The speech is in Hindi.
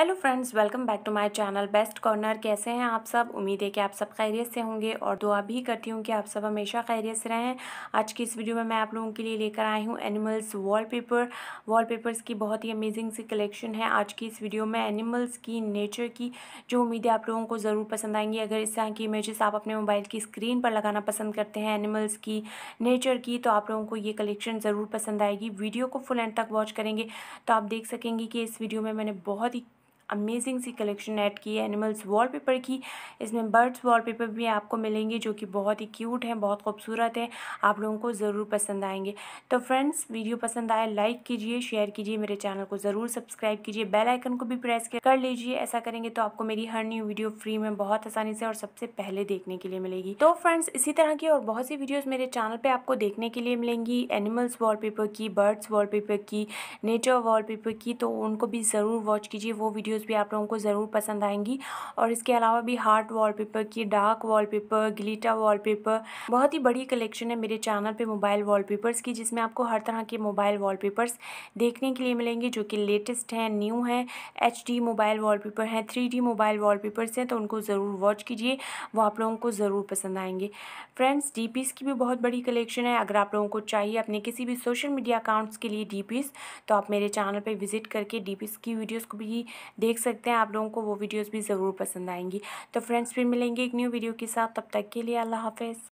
hello friends welcome back to my channel best corner कैसे हैं आप सब उम्मीद है कि आप सब खैरियत से होंगे और दुआ भी करती हूँ कि आप सब हमेशा खैरियत से रहें आज की इस वीडियो में मैं आप लोगों के लिए लेकर आई हूँ एनिमल्स वॉलपेपर वॉलपेपर्स की बहुत ही अमेजिंग सी कलेक्शन है आज की इस वीडियो में एनिमल्स की नेचर की जो उम्मीदें आप लोगों को ज़रूर पसंद आएंगी अगर इस तरह की इमेजेस आप अपने मोबाइल की स्क्रीन पर लगाना पसंद करते हैं एनिमल्स की नेचर की तो आप लोगों को ये कलेक्शन ज़रूर पसंद आएगी वीडियो को फुल एंड तक वॉच करेंगे तो आप देख सकेंगे कि इस वीडियो में मैंने बहुत ही अमेजिंग सी कलेक्शन ऐड की है एनिमल्स वॉलपेपर की इसमें बर्ड्स वॉलपेपर भी आपको मिलेंगे जो कि बहुत ही क्यूट हैं बहुत खूबसूरत है आप लोगों को ज़रूर पसंद आएंगे तो फ्रेंड्स वीडियो पसंद आए लाइक कीजिए शेयर कीजिए मेरे चैनल को ज़रूर सब्सक्राइब कीजिए बेल आइकन को भी प्रेस कर लीजिए ऐसा करेंगे तो आपको मेरी हर न्यू वीडियो फ्री में बहुत आसानी से और सबसे पहले देखने के लिए मिलेगी तो फ्रेंड्स इसी तरह की और बहुत सी वीडियोज़ मेरे चैनल पर आपको देखने के लिए मिलेंगी एनिमल्स पेपर की बर्ड्स पेपर की नेचर पेपर की तो उनको भी ज़रूर वॉच कीजिए वो वीडियो वीडियोज़ भी आप लोगों को ज़रूर पसंद आएंगी और इसके अलावा भी हार्ट वॉलपेपर की डार्क वॉलपेपर ग्लिटर वॉलपेपर बहुत ही बड़ी कलेक्शन है मेरे चैनल पे मोबाइल वॉलपेपर्स की जिसमें आपको हर तरह के मोबाइल वॉलपेपर्स देखने के लिए मिलेंगे जो कि लेटेस्ट हैं न्यू हैं एच मोबाइल पेपर हैं थ्री मोबाइल पेपर्स हैं तो उनको ज़रूर वॉच कीजिए वो आप लोगों को ज़रूर पसंद आएंगे फ्रेंड्स डी की भी बहुत बड़ी कलेक्शन है अगर आप लोगों को चाहिए अपने किसी भी सोशल मीडिया अकाउंट्स के लिए डी तो आप मेरे चैनल पर विजिट करके डी की वीडियोज़ को भी देख देख सकते हैं आप लोगों को वो वीडियोज़ भी ज़रूर पसंद आएंगी तो फ्रेंड्स फिर मिलेंगे एक न्यू वीडियो के साथ तब तक के लिए अल्लाह हाफिज़